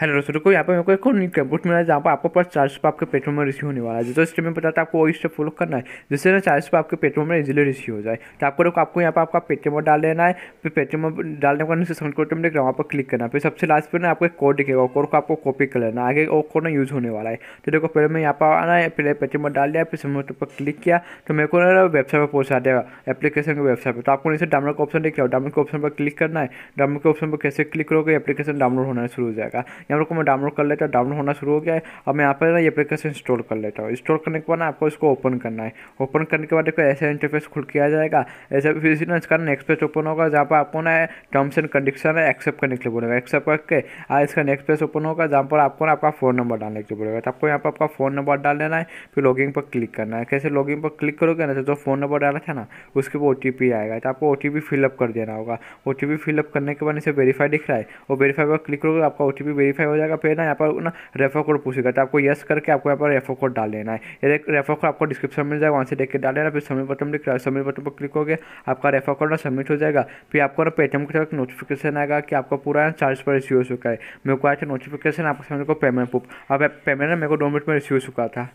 hello दोस्तों देखो तो यहाँ पर मेरे को एक और कैंपोट मिला है जहाँ पर आपको पास चार्ज पर आपके पेट्रोल में रिसीव होने वाला है जो तो स्टेप में बताता है आपको वही स्टेप फॉलो करना है जिससे ना चार्ज पर आपके पेट्रोल में इजीली रिसीव हो जाए तो आपको देखो आपको यहाँ पर आपका पेट्रोल डाल देना है फिर पेट्रोल डालने के बाद सेवन कोड में देख रहा वहाँ पर क्लिक करना फिर सबसे लास्ट पर ना आपको एक कोड दिखेगा कोड को आपको कॉपी कर लेना आगे वो कोड ना यूज़ होने वाला है तो देखो पहले मैं यहाँ पर आना है पहले पेट्रोल डाल दिया फिर सेवन पर क्लिक किया तो मेरे को ना वेबसाइट पर पहुँचा देगा एप्लीकेशन की वेबसाइट पर तो आपको नीचे डाउनलोड का ऑप्शन देख रहा डाउनलोड के ऑप्शन पर क्लिक करना है डाउनलोड के ऑप्शन पर कैसे क्लिक करोगे एप्लीकेशन डाउनलोड होना शुरू हो जाएगा यहाँ को मैं डाउनलोड कर लेता हूँ डाउनलोड होना शुरू हो गया है अब मैं यहाँ पर ना ये एप्लीकेशन इंस्टॉल कर लेता हूँ इंस्टॉल करने के बाद ना आपको इसको ओपन करना है ओपन करने के बाद देखो ऐसे इंटरफेस खुल के आ जाएगा ऐसे फिर ना इसका नेक्स्ट पेज ओपन होगा जहाँ पर आपको ना टर्म्स एंड कंडीशन है एक्सेप्ट करने के लिए बोलेगा एक्सेप्ट करके आज इसका नेक्स्ट पेज ओपन होगा जहाँ पर आपको ना आपका फ़ोन नंबर डालने के लिए बोलेगा तो आपको यहाँ पर आपका फ़ोन नंबर डाल देना है फिर लॉगिंग पर क्लिक करना है कैसे लॉगिंग पर क्लिक करोगे ना जो फ़ोन नंबर डाला था ना उसके वो ओ आएगा तो आपको ओ टी फिलअप कर देना होगा ओ टी फिलअप करने के बाद इसे वेरीफाई दिख रहा है और वेरीफाई पर क्लिक करोगे आपका ओ टी वेरीफाई हो जाएगा फिर ना यहाँ पर ना रेफर कोड पूछेगा तो आपको यस करके आपको यहाँ पर रेफर कोड डाल लेना है ये रेफर कोड आपको डिस्क्रिप्शन मिल जाएगा वहाँ से देख के डाल लेना फिर सबमिट बटन पर सबमिट बटन पर क्लिक हो आपका रेफर कोड ना सबमिट हो जाएगा फिर आपको ना पेटीएम की तरफ नोटिफिकेशन आएगा कि आपका पूरा चार्ज पर रिसीव हो चुका है मेरे को आया था नोटिफिकेशन आपके सामने को पेमेंट प्रूफ और पेमेंट ना मेरे को दो मिनट में रिसीव हो चुका था